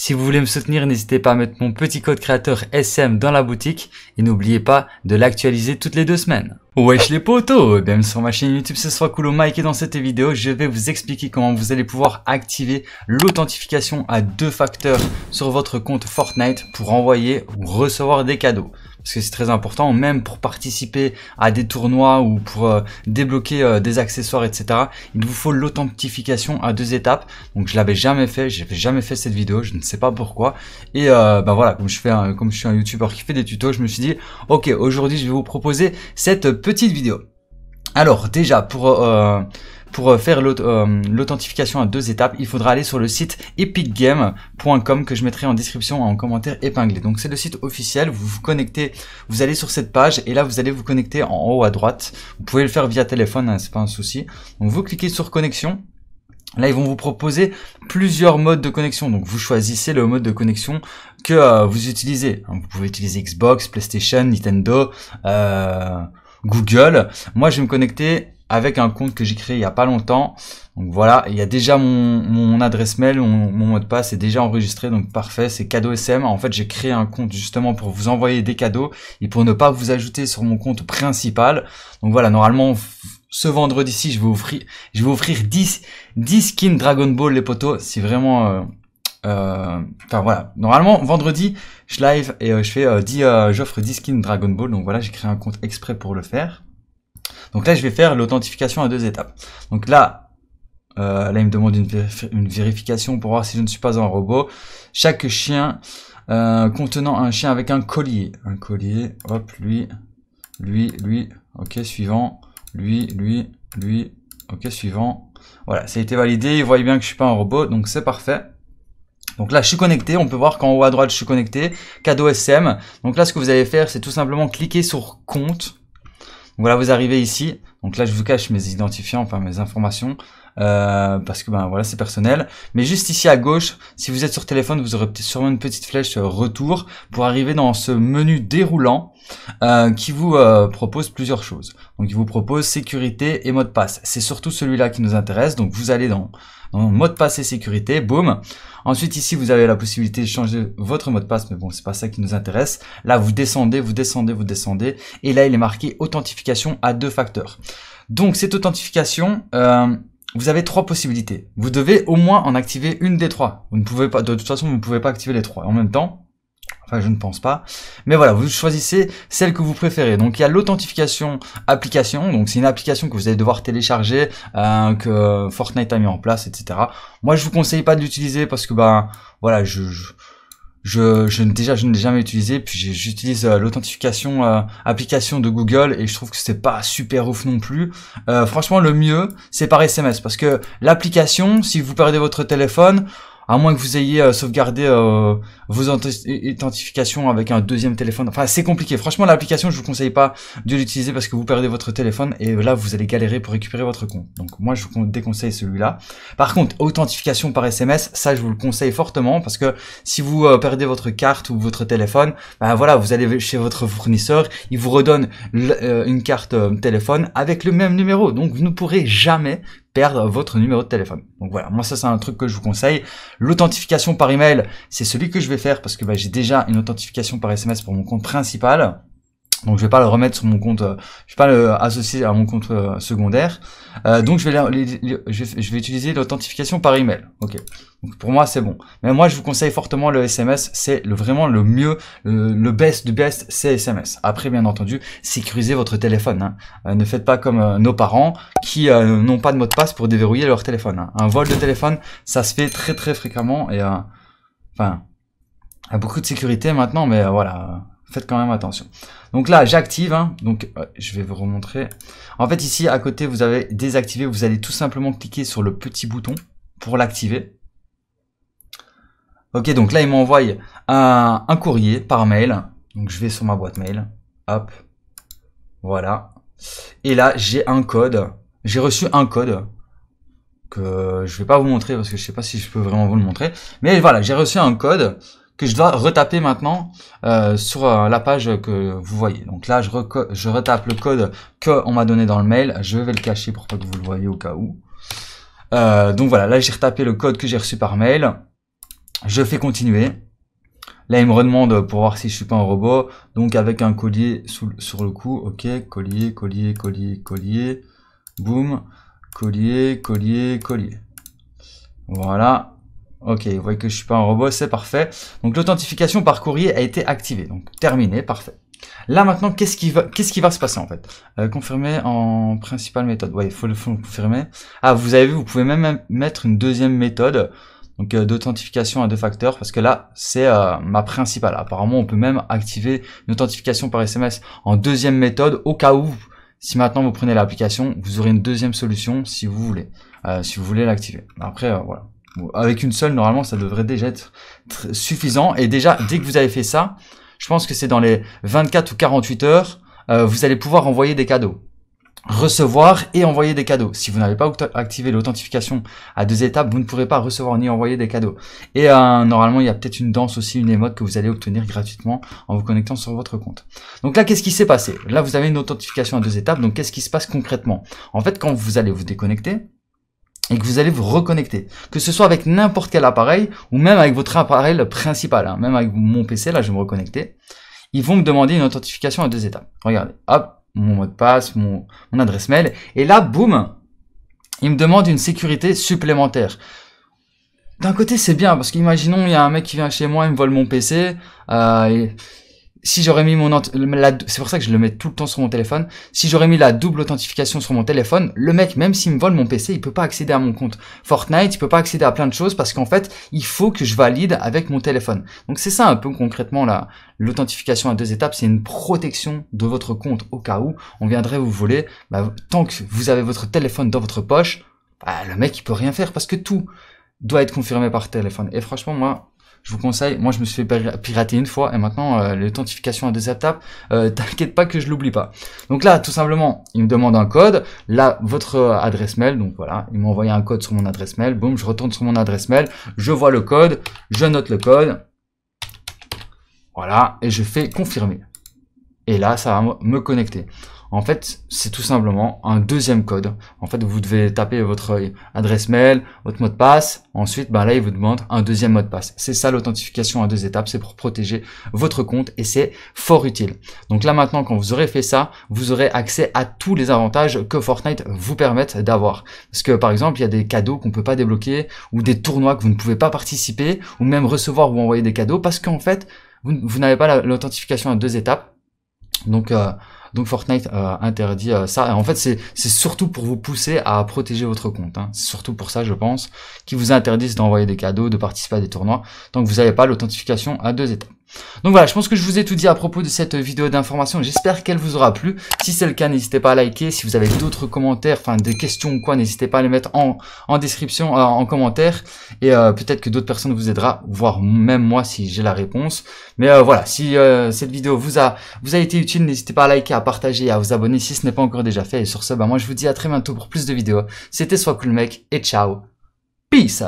Si vous voulez me soutenir, n'hésitez pas à mettre mon petit code créateur SM dans la boutique et n'oubliez pas de l'actualiser toutes les deux semaines. Wesh les potos Bienvenue sur ma chaîne YouTube, ce soit Cool Mike et dans cette vidéo, je vais vous expliquer comment vous allez pouvoir activer l'authentification à deux facteurs sur votre compte Fortnite pour envoyer ou recevoir des cadeaux parce que c'est très important, même pour participer à des tournois ou pour euh, débloquer euh, des accessoires, etc. Il vous faut l'authentification à deux étapes. Donc je l'avais jamais fait, j'avais jamais fait cette vidéo, je ne sais pas pourquoi. Et ben bah voilà, comme je fais, comme je suis un youtubeur qui fait des tutos, je me suis dit, ok, aujourd'hui je vais vous proposer cette petite vidéo. Alors déjà pour pour euh, faire euh, l'authentification à deux étapes, il faudra aller sur le site epicgame.com que je mettrai en description en commentaire épinglé. Donc c'est le site officiel, vous vous connectez, vous allez sur cette page et là vous allez vous connecter en haut à droite. Vous pouvez le faire via téléphone, hein, c'est pas un souci. Donc vous cliquez sur connexion. Là, ils vont vous proposer plusieurs modes de connexion. Donc, vous choisissez le mode de connexion que euh, vous utilisez. Hein, vous pouvez utiliser Xbox, PlayStation, Nintendo, Google. Moi, je vais me connecter avec un compte que j'ai créé il n'y a pas longtemps. Donc voilà, il y a déjà mon, mon adresse mail, mon, mot de passe est déjà enregistré, donc parfait, c'est cadeau SM. En fait, j'ai créé un compte justement pour vous envoyer des cadeaux et pour ne pas vous ajouter sur mon compte principal. Donc voilà, normalement, ce vendredi-ci, je vais offrir, je vais offrir 10, 10 skins Dragon Ball, les potos. C'est vraiment... Euh, euh, enfin voilà, normalement vendredi je live et euh, je fais j'offre 10 skins Dragon Ball donc voilà j'ai créé un compte exprès pour le faire donc là, je vais faire l'authentification à deux étapes. Donc là, euh, là, il me demande une, vérification pour voir si je ne suis pas un robot. Chaque chien euh, contenant un chien avec un collier. Un collier, hop, lui, lui, lui, ok, suivant, lui, lui, lui, ok, suivant. Voilà, ça a été validé, vous voyez bien que je suis pas un robot, donc c'est parfait. Donc là, je suis connecté. On peut voir qu'en haut à droite, je suis connecté. Cadeau SM. Donc là, ce que vous allez faire, c'est tout simplement cliquer sur compte voilà, vous arrivez ici. Donc là, je vous cache mes identifiants, enfin mes informations. Euh, parce que ben voilà c'est personnel. Mais juste ici à gauche, si vous êtes sur téléphone, vous aurez sûrement une petite flèche euh, retour pour arriver dans ce menu déroulant euh, qui vous propose plusieurs choses. Donc il vous propose sécurité et mot de passe. C'est surtout celui-là qui nous intéresse. Donc vous allez dans, dans mot de passe et sécurité, boum. Ensuite ici vous avez la possibilité de changer votre mot de passe, mais bon c'est pas ça qui nous intéresse. Là vous descendez, vous descendez, vous descendez, et là il est marqué authentification à deux facteurs. Donc cette authentification, euh, vous avez trois possibilités. Vous devez au moins en activer une des trois. Vous ne pouvez pas, de toute façon, vous ne pouvez pas activer les trois en même temps. Enfin, je ne pense pas. Mais voilà, vous choisissez celle que vous préférez. Donc, il y a l'authentification application. Donc, c'est une application que vous allez devoir télécharger, euh, que Fortnite a mis en place, etc. Moi, je vous conseille pas de l'utiliser parce que, ben, voilà, je je, déjà je ne l'ai jamais utilisé puis j'utilise euh, l'authentification euh, application de Google et je trouve que c'est pas super ouf non plus. Euh, franchement le mieux c'est par SMS parce que l'application si vous perdez votre téléphone à moins que vous ayez euh, sauvegardé euh, vos identifications avec un deuxième téléphone. Enfin, c'est compliqué. Franchement, l'application, je vous conseille pas de l'utiliser parce que vous perdez votre téléphone et euh, là, vous allez galérer pour récupérer votre compte. Donc, moi, je vous déconseille celui-là. Par contre, authentification par SMS, ça, je vous le conseille fortement parce que si vous perdez votre carte ou votre téléphone, ben voilà, vous allez chez votre fournisseur, il vous redonne une carte téléphone avec le même numéro. Donc, vous ne pourrez jamais votre numéro de téléphone. Donc voilà, moi ça c'est un truc que je vous conseille. L'authentification par email, c'est celui que je vais faire parce que bah, j'ai déjà une authentification par SMS pour mon compte principal. Donc je vais pas le remettre sur mon compte, euh, je vais pas le associer à mon compte euh, secondaire. Euh, donc je vais, je, vais, utiliser l'authentification par email. Ok. Donc pour moi c'est bon. Mais moi je vous conseille fortement le SMS, c'est le, vraiment le mieux, le, le best du best, c'est SMS. Après bien entendu, sécurisez votre téléphone. Hein. Euh, ne faites pas comme nos parents qui n'ont pas de mot de passe pour déverrouiller leur téléphone. Hein. Un vol de téléphone, ça se fait très très fréquemment et enfin, a beaucoup de sécurité maintenant, mais voilà Faites quand même attention. Donc là, j'active. Hein. donc, euh, je vais vous remontrer. En fait, ici, à côté, vous avez désactivé. Vous allez tout simplement cliquer sur le petit bouton pour l'activer. Ok, donc là, il m'envoie un, courrier par mail. Donc, je vais sur ma boîte mail. Hop. Voilà. Et là, j'ai un code. J'ai reçu un code que je vais pas vous montrer parce que je sais pas si je peux vraiment vous le montrer. Mais voilà, j'ai reçu un code que je dois retaper maintenant euh, sur euh, la page que vous voyez. Donc là, je, retape le code qu'on m'a donné dans le mail. Je vais le cacher pour pas que vous le voyez au cas où. Euh, donc voilà, là j'ai retapé le code que j'ai reçu par mail. Je fais continuer. Là, il me redemande pour voir si je suis pas un robot. Donc avec un collier sur le cou. Ok, collier, collier, collier, collier. Boum. Collier, collier, collier. Voilà. Ok, vous voyez que je suis pas un robot, c'est parfait. Donc l'authentification par courrier a été activée, donc terminé, parfait. Là maintenant, qu'est-ce qui va, qu'est-ce qui va se passer en fait euh, Confirmer en principale méthode. Oui, il faut le, confirmer. Ah, vous avez vu, vous pouvez même mettre une deuxième méthode, donc euh, d'authentification à deux facteurs, parce que là c'est euh, ma principale. Apparemment, on peut même activer une authentification par SMS en deuxième méthode au cas où. Si maintenant vous prenez l'application, vous aurez une deuxième solution si vous voulez, euh, si vous voulez l'activer. Après, voilà avec une seule, normalement, ça devrait déjà être suffisant. Et déjà, dès que vous avez fait ça, je pense que c'est dans les 24 ou 48 heures, euh, vous allez pouvoir envoyer des cadeaux. Recevoir et envoyer des cadeaux. Si vous n'avez pas activé l'authentification à deux étapes, vous ne pourrez pas recevoir ni envoyer des cadeaux. Et euh, normalement, il y a peut-être une danse aussi, une émote que vous allez obtenir gratuitement en vous connectant sur votre compte. Donc là, qu'est-ce qui s'est passé Là, vous avez une authentification à deux étapes. Donc, qu'est-ce qui se passe concrètement En fait, quand vous allez vous déconnecter, et que vous allez vous reconnecter. Que ce soit avec n'importe quel appareil ou même avec votre appareil principal, hein. même avec mon PC, là je vais me reconnecter. Ils vont me demander une authentification à deux étapes. Regardez, hop, mon mot de passe, mon, mon adresse mail. Et là, boum, ils me demandent une sécurité supplémentaire. D'un côté, c'est bien, parce qu'imaginons, il y a un mec qui vient chez moi, il me vole mon PC. Euh, et si j'aurais mis mon c'est pour ça que je le mets tout le temps sur mon téléphone. Si j'aurais mis la double authentification sur mon téléphone, le mec même s'il me vole mon PC, il peut pas accéder à mon compte Fortnite, il peut pas accéder à plein de choses parce qu'en fait, il faut que je valide avec mon téléphone. Donc c'est ça un peu concrètement là, l'authentification à deux étapes, c'est une protection de votre compte au cas où on viendrait vous voler. Bah, tant que vous avez votre téléphone dans votre poche, bah, le mec il peut rien faire parce que tout doit être confirmé par téléphone. Et franchement moi je vous conseille. Moi, je me suis fait pirater une fois et maintenant, euh, l'authentification à deux étapes, euh, t'inquiète pas que je l'oublie pas. Donc là, tout simplement, il me demande un code. Là, votre euh, adresse mail. Donc voilà, il m'a envoyé un code sur mon adresse mail. Boum, je retourne sur mon adresse mail. Je vois le code. Je note le code. Voilà, et je fais confirmer. Et là, ça va me connecter. En fait, c'est tout simplement un deuxième code. En fait, vous devez taper votre adresse mail, votre mot de passe. Ensuite, ben là, il vous demande un deuxième mot de passe. C'est ça l'authentification à deux étapes. C'est pour protéger votre compte et c'est fort utile. Donc là, maintenant, quand vous aurez fait ça, vous aurez accès à tous les avantages que Fortnite vous permettent d'avoir. Parce que, par exemple, il y a des cadeaux qu'on peut pas débloquer ou des tournois que vous ne pouvez pas participer ou même recevoir ou envoyer des cadeaux parce qu'en fait, vous, n'avez pas l'authentification à deux étapes. Donc, euh, donc Fortnite interdit euh, ça. en fait, c'est surtout pour vous pousser à protéger votre compte. Hein. C'est surtout pour ça, je pense, qu'ils vous interdisent d'envoyer des cadeaux, de participer à des tournois. Donc vous n'avez pas l'authentification à deux étapes. Donc voilà, je pense que je vous ai tout dit à propos de cette vidéo d'information. J'espère qu'elle vous aura plu. Si c'est le cas, n'hésitez pas à liker. Si vous avez d'autres commentaires, enfin des questions ou quoi, n'hésitez pas à les mettre en, description, euh, en commentaire. Et euh, peut-être que d'autres personnes vous aidera, voire même moi si j'ai la réponse. Mais euh, voilà, si cette vidéo vous a, vous a été utile, n'hésitez pas à liker, à partager, à vous abonner si ce n'est pas encore déjà fait. Et sur ce, bah, moi je vous dis à très bientôt pour plus de vidéos. C'était Soit Cool Mec et ciao. Peace